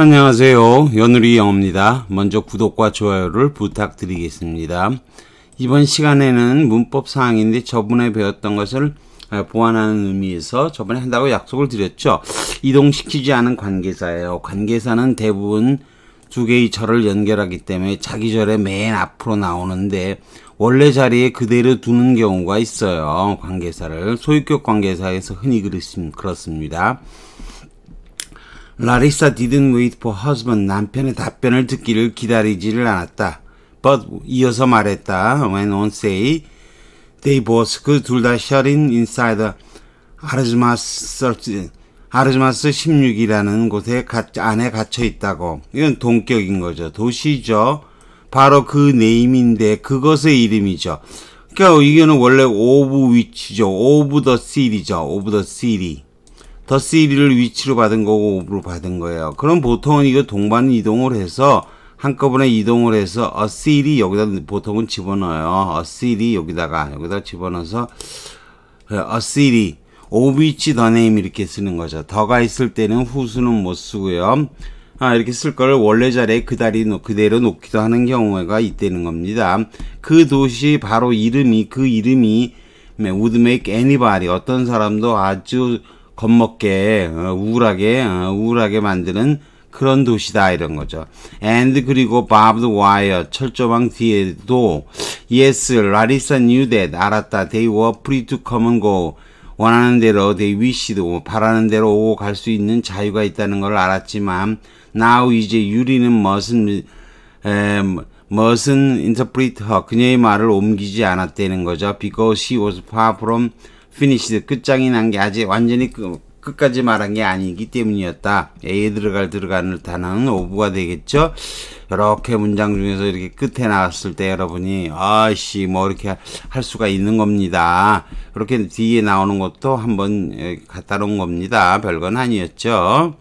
안녕하세요. 연우리 영어입니다. 먼저 구독과 좋아요를 부탁드리겠습니다. 이번 시간에는 문법 사항인데 저번에 배웠던 것을 아, 보완하는 의미에서 저번에 한다고 약속을 드렸죠. 이동시키지 않은 관계사예요. 관계사는 대부분 두 개의 절을 연결하기 때문에 자기 절의 맨 앞으로 나오는데 원래 자리에 그대로 두는 경우가 있어요. 관계사를 소유격 관계사에서 흔히 그렇습니다. 라리사 didn't wait for husband 남편의 답변을 듣기를 기다리지를 않았다. But 이어서 말했다. When on say they both 그둘다 shut in inside 아르즈마스 아르즈마스 16이라는 곳에 가, 안에 갇혀 있다고. 이건 동격인 거죠. 도시죠. 바로 그 네임인데 그것의 이름이죠. 그러니까 이거는 원래 오브 위치죠. 오브 더 시리죠. 오브 더 시리. 더 시리를 위치로 받은 거고 5으로 받은 거예요. 그럼 보통은 이거 동반 이동을 해서 한꺼번에 이동을 해서 어 시리 여기다 보통은 집어넣어요. 어 시리 여기다가 여기다 집어넣어서 어 시리 오비치 더네임 이렇게 쓰는 거죠. 더가 있을 때는 후수는 못 쓰고요. 아, 이렇게 쓸 거를 원래 자리에 그다리 그대로 놓기도 하는 경우가 있다는 겁니다. 그 도시 바로 이름이 그 이름이 우드맥 애니 m a 어떤 사람도 아주 겁먹게 우울하게 우울하게 만드는 그런 도시다 이런 거죠. And 그리고 barbed wire 철조망 뒤에도 yes, Larissa knew that 알았다. They were free to come and go. 원하는 대로 they wish도 뭐 바라는 대로 오고 갈 수 있는 자유가 있다는 걸 알았지만 now 이제 유리는 무슨 에, 무슨 interpret her 그녀의 말을 옮기지 않았다는 거죠. Because she was far from 피니시드 끝장이 난 게 아직 완전히 끝, 끝까지 말한 게 아니기 때문이었다. a 들어갈 들어가는 단어는 오브가 되겠죠. 이렇게 문장 중에서 이렇게 끝에 나왔을 때 여러분이 아씨 뭐 이렇게 할 수가 있는 겁니다. 이렇게 뒤에 나오는 것도 한번 예, 갖다 놓은 겁니다. 별건 아니었죠.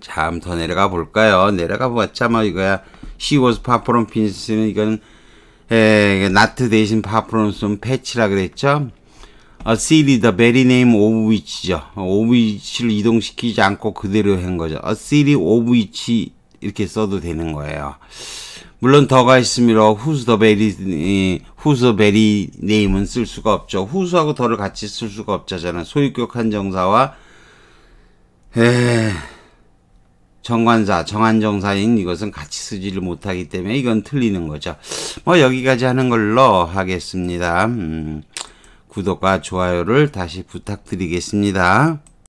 참더 내려가 볼까요? 내려가 봤자 뭐 이거야. She was far from f i n i s h 이건 에, n o 대신 파프론스 패치라 그랬죠. 어, 아, c i t h e very name of which죠. 어, of which를 이동시키지 않고 그대로 한 거죠. a c i of which 이렇게 써도 되는 거예요. 물론 더가 있으므로 who's the very, who's the very name은 쓸 수가 없죠. who's하고 더를 같이 쓸 수가 없죠. 저는 소유격 한정사와 에... 정관사, 정한정사인 이것은 같이 쓰지를 못하기 때문에 이건 틀리는 거죠. 뭐 여기까지 하는 걸로 하겠습니다. 음, 구독과 좋아요를 다시 부탁드리겠습니다.